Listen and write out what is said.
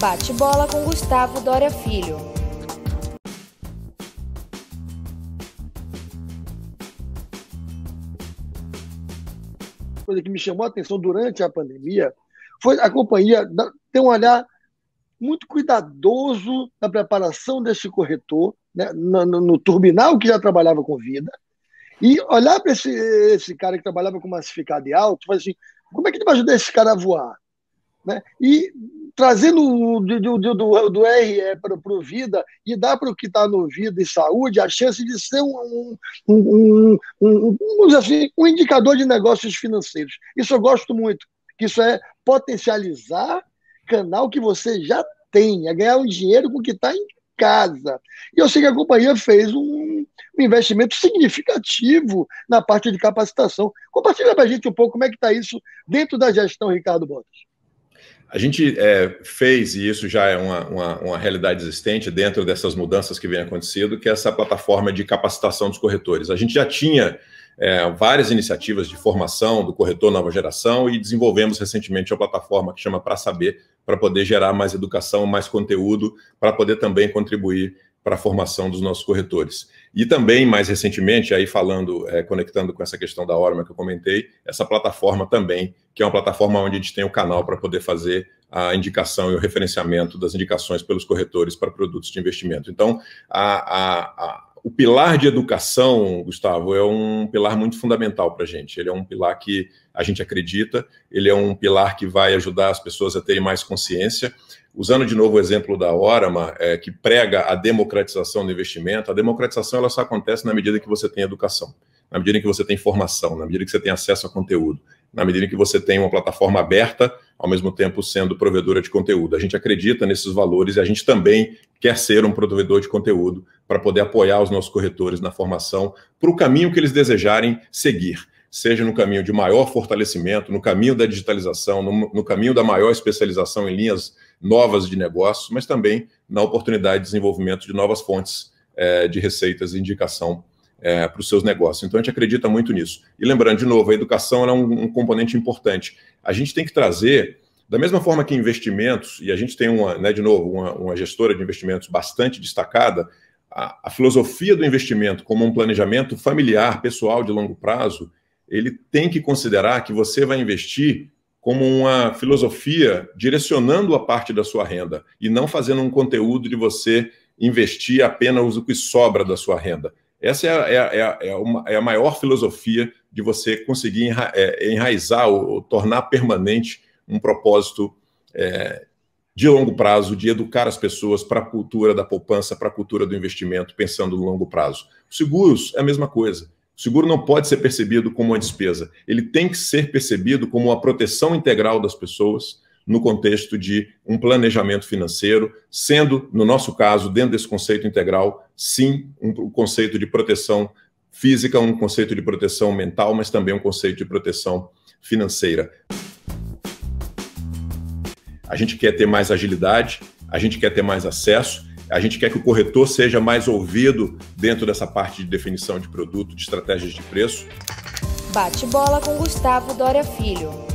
Bate bola com Gustavo Dória Filho. Coisa que me chamou a atenção durante a pandemia foi a companhia ter um olhar muito cuidadoso na preparação desse corretor, né, no, no turbinal que já trabalhava com vida, e olhar para esse, esse, cara que trabalhava com massificado e alto, fazer assim, como é que ele vai ajudar esse cara a voar? Né? E trazendo do, do, do, do RE para o Vida e dá para o que está no Vida e Saúde a chance de ser um, um, um, um, assim, um indicador de negócios financeiros. Isso eu gosto muito, que isso é potencializar canal que você já tem, é ganhar um dinheiro com o que está em casa. E eu sei que a companhia fez um, um investimento significativo na parte de capacitação. Compartilha para a gente um pouco como é que está isso dentro da gestão, Ricardo Botas. A gente é, fez, e isso já é uma, uma, uma, realidade existente dentro dessas mudanças que vem acontecendo, que é essa plataforma de capacitação dos corretores. A gente já tinha é, várias iniciativas de formação do corretor nova geração e desenvolvemos recentemente a plataforma que chama Para Saber, para poder gerar mais educação, mais conteúdo, para poder também contribuir para a formação dos nossos corretores. E também, mais recentemente, aí falando, é, conectando com essa questão da Orma que eu comentei, essa plataforma também, que é uma plataforma onde a gente tem o canal para poder fazer a indicação e o referenciamento das indicações pelos corretores para produtos de investimento. Então, a, a o pilar de educação, Gustavo, é um pilar muito fundamental para a gente. Ele é um pilar que a gente acredita, ele é um pilar que vai ajudar as pessoas a terem mais consciência. Usando de novo o exemplo da Orama, é, que prega a democratização do investimento, a democratização ela só acontece na medida que você tem educação, na medida que você tem formação, na medida que você tem acesso a conteúdo, na medida que você tem uma plataforma aberta ao mesmo tempo sendo provedora de conteúdo. A gente acredita nesses valores e a gente também quer ser um provedor de conteúdo para poder apoiar os nossos corretores na formação para o caminho que eles desejarem seguir. Seja no caminho de maior fortalecimento, no caminho da digitalização, no, no caminho da maior especialização em linhas novas de negócio, mas também na oportunidade de desenvolvimento de novas fontes é, de receitas e indicação é, para os seus negócios. Então a gente acredita muito nisso. E lembrando, de novo, a educação é um, um, componente importante. A gente tem que trazer, da mesma forma que investimentos, e a gente tem uma, né, de novo, uma, uma gestora de investimentos bastante destacada, a, a, filosofia do investimento como um planejamento familiar, pessoal de longo prazo, ele tem que considerar que você vai investir como uma filosofia direcionando a parte da sua renda e não fazendo um conteúdo de você investir apenas o que sobra da sua renda. Essa é a, é a, é a, é, é a maior filosofia de você conseguir enra, é, enraizar ou, ou, tornar permanente um propósito é, de longo prazo, de educar as pessoas para a cultura da poupança, para a cultura do investimento, pensando no longo prazo. Seguros é a mesma coisa. O seguro não pode ser percebido como uma despesa. Ele tem que ser percebido como uma proteção integral das pessoas, no contexto de um planejamento financeiro, sendo, no nosso caso, dentro desse conceito integral, sim, um conceito de proteção física, um conceito de proteção mental, mas também um conceito de proteção financeira. A gente quer ter mais agilidade, a gente quer ter mais acesso, a gente quer que o corretor seja mais ouvido dentro dessa parte de definição de produto, de estratégias de preço. Bate bola com Gustavo Dória Filho.